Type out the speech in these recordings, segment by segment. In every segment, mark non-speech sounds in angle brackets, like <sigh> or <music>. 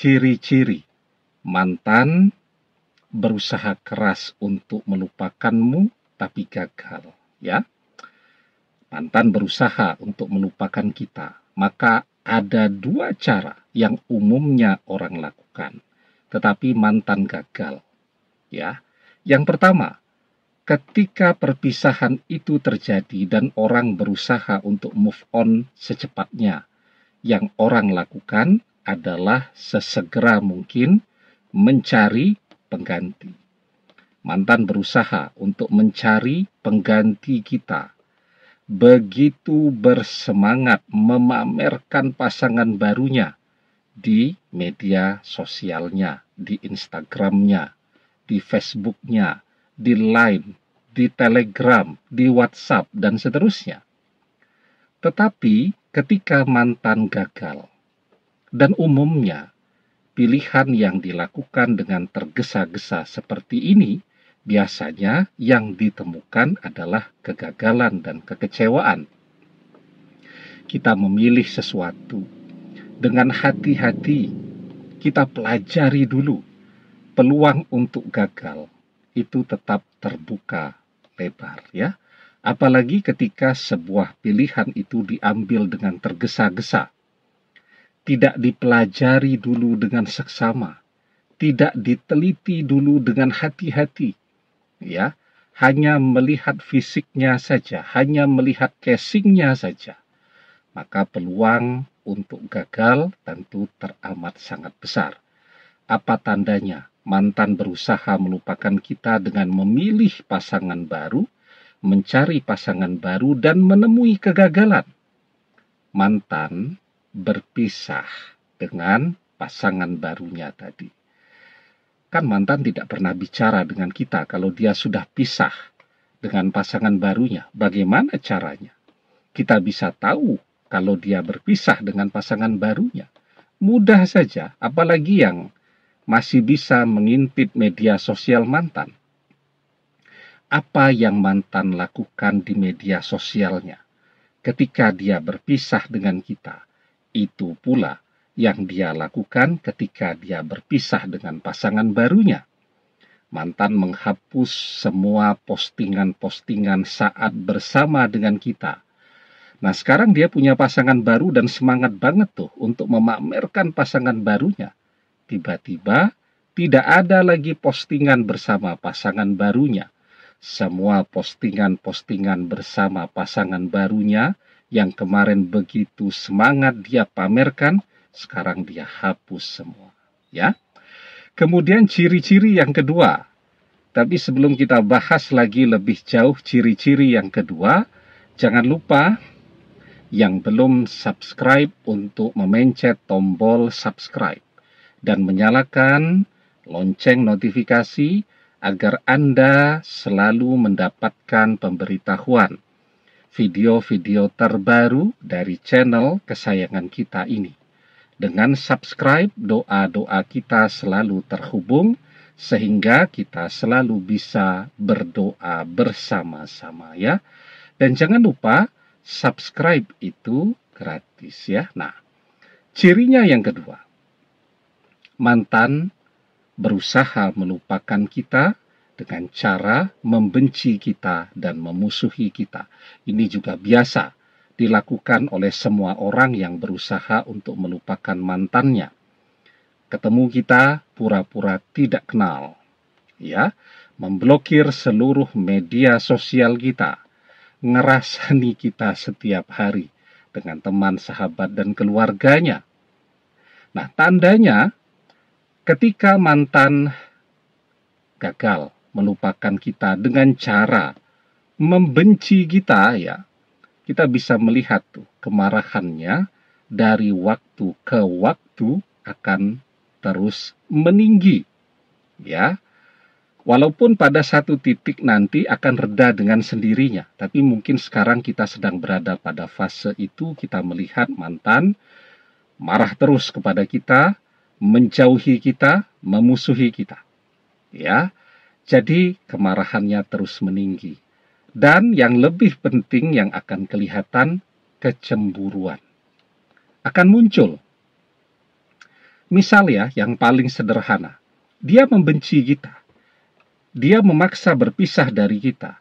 ciri-ciri mantan berusaha keras untuk melupakanmu tapi gagal, ya. Mantan berusaha untuk melupakan kita, maka ada dua cara yang umumnya orang lakukan, tetapi mantan gagal, ya. Yang pertama, ketika perpisahan itu terjadi dan orang berusaha untuk move on secepatnya, yang orang lakukan adalah sesegera mungkin mencari pengganti. Mantan berusaha untuk mencari pengganti kita. Begitu bersemangat memamerkan pasangan barunya di media sosialnya, di Instagramnya, di Facebooknya, di Line, di Telegram, di WhatsApp, dan seterusnya. Tetapi ketika mantan gagal, dan umumnya, pilihan yang dilakukan dengan tergesa-gesa seperti ini biasanya yang ditemukan adalah kegagalan dan kekecewaan. Kita memilih sesuatu dengan hati-hati, kita pelajari dulu peluang untuk gagal itu tetap terbuka lebar ya. Apalagi ketika sebuah pilihan itu diambil dengan tergesa-gesa tidak dipelajari dulu dengan seksama, tidak diteliti dulu dengan hati-hati, ya, hanya melihat fisiknya saja, hanya melihat casingnya saja, maka peluang untuk gagal tentu teramat sangat besar. Apa tandanya? Mantan berusaha melupakan kita dengan memilih pasangan baru, mencari pasangan baru, dan menemui kegagalan. Mantan berpisah dengan pasangan barunya tadi. Kan mantan tidak pernah bicara dengan kita kalau dia sudah pisah dengan pasangan barunya. Bagaimana caranya? Kita bisa tahu kalau dia berpisah dengan pasangan barunya. Mudah saja, apalagi yang masih bisa mengintip media sosial mantan. Apa yang mantan lakukan di media sosialnya ketika dia berpisah dengan kita? Itu pula yang dia lakukan ketika dia berpisah dengan pasangan barunya. Mantan menghapus semua postingan-postingan saat bersama dengan kita. Nah, sekarang dia punya pasangan baru dan semangat banget tuh untuk memamerkan pasangan barunya. Tiba-tiba tidak ada lagi postingan bersama pasangan barunya. Semua postingan-postingan bersama pasangan barunya yang kemarin begitu semangat dia pamerkan, sekarang dia hapus semua, ya. Kemudian ciri-ciri yang kedua. Tapi sebelum kita bahas lagi lebih jauh ciri-ciri yang kedua, jangan lupa yang belum subscribe untuk memencet tombol subscribe dan menyalakan lonceng notifikasi agar Anda selalu mendapatkan pemberitahuan video-video terbaru dari channel kesayangan kita ini. Dengan subscribe, doa-doa kita selalu terhubung sehingga kita selalu bisa berdoa bersama-sama ya. Dan jangan lupa subscribe itu gratis ya. Nah, cirinya yang kedua. Mantan berusaha melupakan kita dengan cara membenci kita dan memusuhi kita. Ini juga biasa dilakukan oleh semua orang yang berusaha untuk melupakan mantannya. Ketemu kita pura-pura tidak kenal, ya, memblokir seluruh media sosial kita, ngerasani kita setiap hari dengan teman, sahabat, dan keluarganya. Nah, tandanya ketika mantan gagal melupakan kita dengan cara membenci kita ya. Kita bisa melihat tuh kemarahannya dari waktu ke waktu akan terus meninggi ya. Walaupun pada satu titik nanti akan reda dengan sendirinya, tapi mungkin sekarang kita sedang berada pada fase itu kita melihat mantan marah terus kepada kita, menjauhi kita, memusuhi kita. Ya. Jadi kemarahannya terus meninggi. Dan yang lebih penting yang akan kelihatan, kecemburuan. Akan muncul. Misalnya yang paling sederhana. Dia membenci kita. Dia memaksa berpisah dari kita.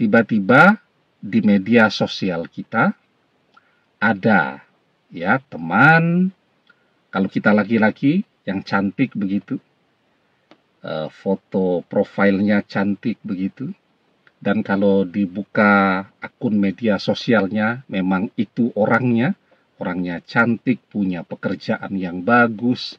Tiba-tiba di media sosial kita ada ya teman kalau kita laki-laki yang cantik begitu Eh, foto profilnya cantik begitu. Dan kalau dibuka akun media sosialnya, memang itu orangnya. Orangnya cantik, punya pekerjaan yang bagus,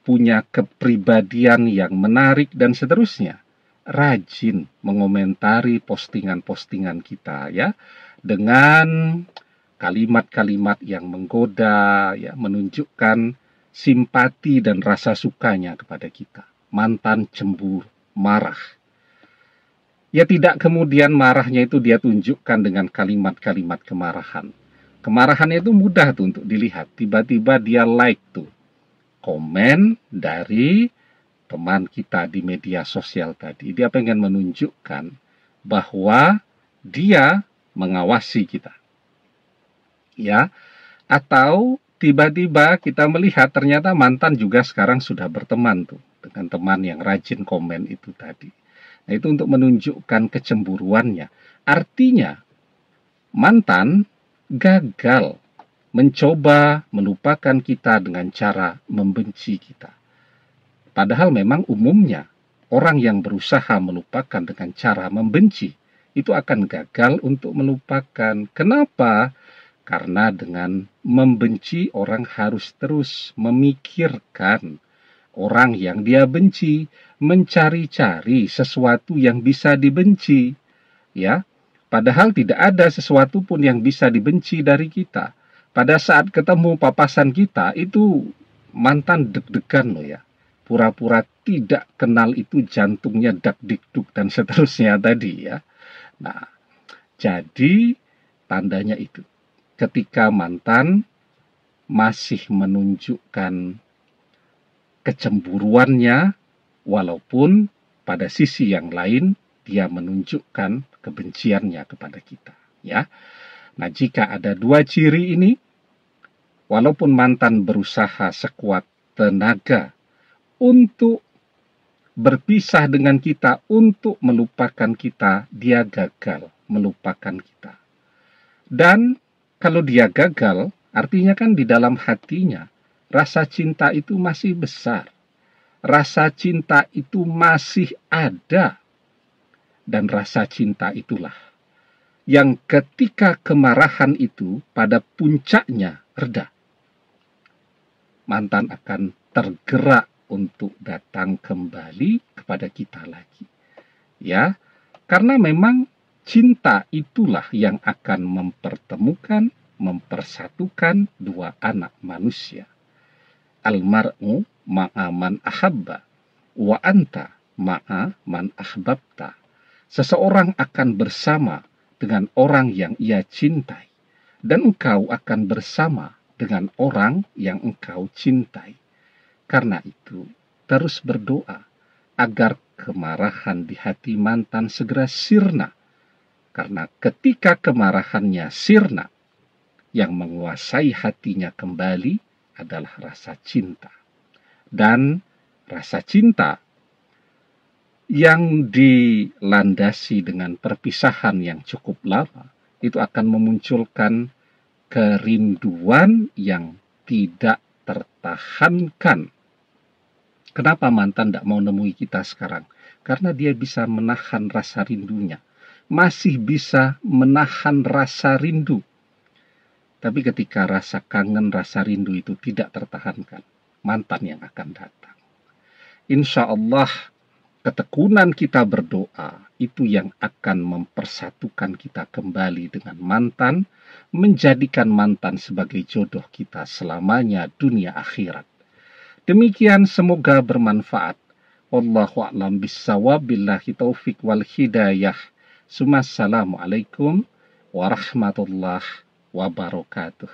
punya kepribadian yang menarik, dan seterusnya. Rajin mengomentari postingan-postingan kita ya, dengan kalimat-kalimat yang menggoda, ya, menunjukkan simpati dan rasa sukanya kepada kita mantan cemburu, marah. Ya tidak kemudian marahnya itu dia tunjukkan dengan kalimat-kalimat kemarahan. Kemarahannya itu mudah tuh untuk dilihat. Tiba-tiba dia like tuh komen dari teman kita di media sosial tadi. Dia pengen menunjukkan bahwa dia mengawasi kita. Ya, atau tiba-tiba kita melihat ternyata mantan juga sekarang sudah berteman tuh dengan teman yang rajin komen itu tadi. Nah, itu untuk menunjukkan kecemburuannya. Artinya, mantan gagal mencoba melupakan kita dengan cara membenci kita. Padahal memang umumnya orang yang berusaha melupakan dengan cara membenci itu akan gagal untuk melupakan. Kenapa? Karena dengan membenci orang harus terus memikirkan orang yang dia benci, mencari-cari sesuatu yang bisa dibenci, ya. Padahal tidak ada sesuatu pun yang bisa dibenci dari kita. Pada saat ketemu papasan kita itu mantan deg-degan loh ya. Pura-pura tidak kenal itu jantungnya dak dikduk dan seterusnya <laughs> tadi ya. Nah, jadi tandanya itu ketika mantan masih menunjukkan kecemburuannya, walaupun pada sisi yang lain dia menunjukkan kebenciannya kepada kita. Ya, nah jika ada dua ciri ini, walaupun mantan berusaha sekuat tenaga untuk berpisah dengan kita, untuk melupakan kita, dia gagal melupakan kita. Dan kalau dia gagal, artinya kan di dalam hatinya Rasa cinta itu masih besar. Rasa cinta itu masih ada. Dan rasa cinta itulah yang ketika kemarahan itu pada puncaknya reda. Mantan akan tergerak untuk datang kembali kepada kita lagi. Ya, karena memang cinta itulah yang akan mempertemukan, mempersatukan dua anak manusia. Almar'u ma'a man ahabba wa anta ma'a man ahbabta. Seseorang akan bersama dengan orang yang ia cintai dan engkau akan bersama dengan orang yang engkau cintai. Karena itu, terus berdoa agar kemarahan di hati mantan segera sirna. Karena ketika kemarahannya sirna, yang menguasai hatinya kembali adalah rasa cinta. Dan rasa cinta yang dilandasi dengan perpisahan yang cukup lama itu akan memunculkan kerinduan yang tidak tertahankan. Kenapa mantan tidak mau nemui kita sekarang? Karena dia bisa menahan rasa rindunya. Masih bisa menahan rasa rindu tapi ketika rasa kangen, rasa rindu itu tidak tertahankan, mantan yang akan datang. Insya Allah ketekunan kita berdoa itu yang akan mempersatukan kita kembali dengan mantan, menjadikan mantan sebagai jodoh kita selamanya dunia akhirat. Demikian semoga bermanfaat. Wallahu a'lam bissawab billahi taufik wal hidayah. Assalamualaikum warahmatullahi wabarakatuh.